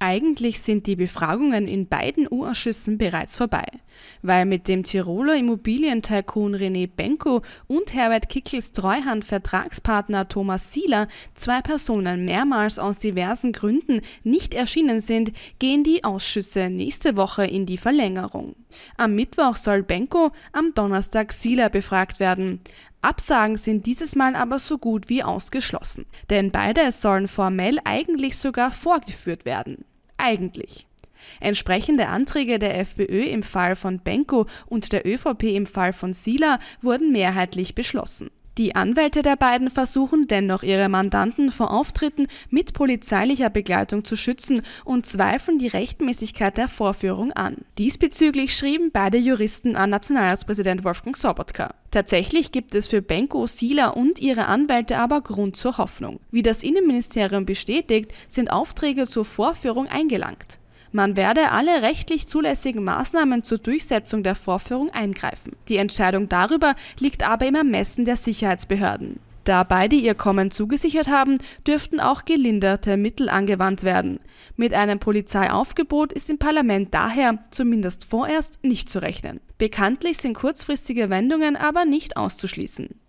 Eigentlich sind die Befragungen in beiden U-Ausschüssen bereits vorbei, weil mit dem Tiroler Immobilientycoon René Benko und Herbert Kickels Treuhand-Vertragspartner Thomas Sieler zwei Personen mehrmals aus diversen Gründen nicht erschienen sind, gehen die Ausschüsse nächste Woche in die Verlängerung. Am Mittwoch soll Benko, am Donnerstag Sieler befragt werden. Absagen sind dieses Mal aber so gut wie ausgeschlossen, denn beide sollen formell eigentlich sogar vorgeführt werden. Eigentlich. Entsprechende Anträge der FPÖ im Fall von Benko und der ÖVP im Fall von Sila wurden mehrheitlich beschlossen. Die Anwälte der beiden versuchen dennoch ihre Mandanten vor Auftritten mit polizeilicher Begleitung zu schützen und zweifeln die Rechtmäßigkeit der Vorführung an. Diesbezüglich schrieben beide Juristen an Nationalratspräsident Wolfgang Sobotka. Tatsächlich gibt es für Benko, Sila und ihre Anwälte aber Grund zur Hoffnung. Wie das Innenministerium bestätigt, sind Aufträge zur Vorführung eingelangt. Man werde alle rechtlich zulässigen Maßnahmen zur Durchsetzung der Vorführung eingreifen. Die Entscheidung darüber liegt aber im Ermessen der Sicherheitsbehörden. Da beide ihr Kommen zugesichert haben, dürften auch gelinderte Mittel angewandt werden. Mit einem Polizeiaufgebot ist im Parlament daher zumindest vorerst nicht zu rechnen. Bekanntlich sind kurzfristige Wendungen aber nicht auszuschließen.